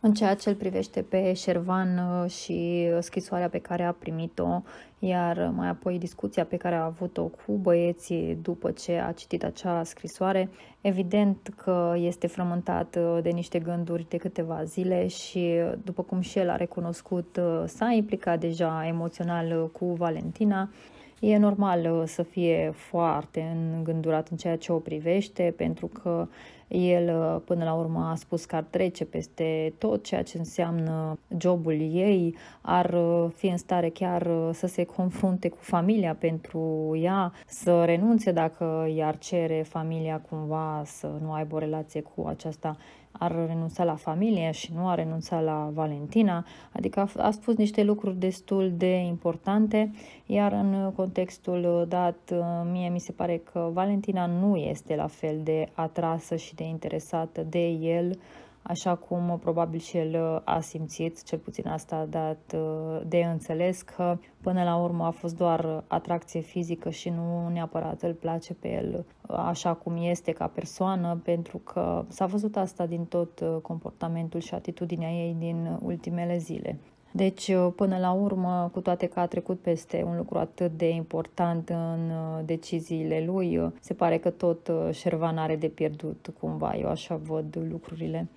În ceea ce îl privește pe Șervan uh, și uh, scrisoarea pe care a primit-o, iar uh, mai apoi discuția pe care a avut-o cu băieții după ce a citit acea scrisoare, evident că este frământat de niște gânduri de câteva zile și, după cum și el a recunoscut, s-a implicat deja emoțional cu Valentina. E normal să fie foarte îngândurat în ceea ce o privește, pentru că el uh, până la urmă a spus că ar trece peste tot ceea ce înseamnă jobul ei, ar uh, fi în stare chiar uh, să se confrunte cu familia pentru ea, să renunțe dacă i-ar cere familia cumva să nu aibă o relație cu aceasta ar renunța la familie și nu a renunțat la Valentina, adică a, a spus niște lucruri destul de importante, iar în contextul dat, mie mi se pare că Valentina nu este la fel de atrasă și de interesată de el, așa cum probabil și el uh, a simțit, cel puțin asta a dat uh, de înțeles că până la urmă a fost doar atracție fizică și nu neapărat îl place pe el uh, așa cum este ca persoană, pentru că s-a văzut asta din tot comportamentul și atitudinea ei din ultimele zile. Deci, uh, până la urmă, cu toate că a trecut peste un lucru atât de important în uh, deciziile lui, uh, se pare că tot Șervan are de pierdut cumva, eu așa văd lucrurile.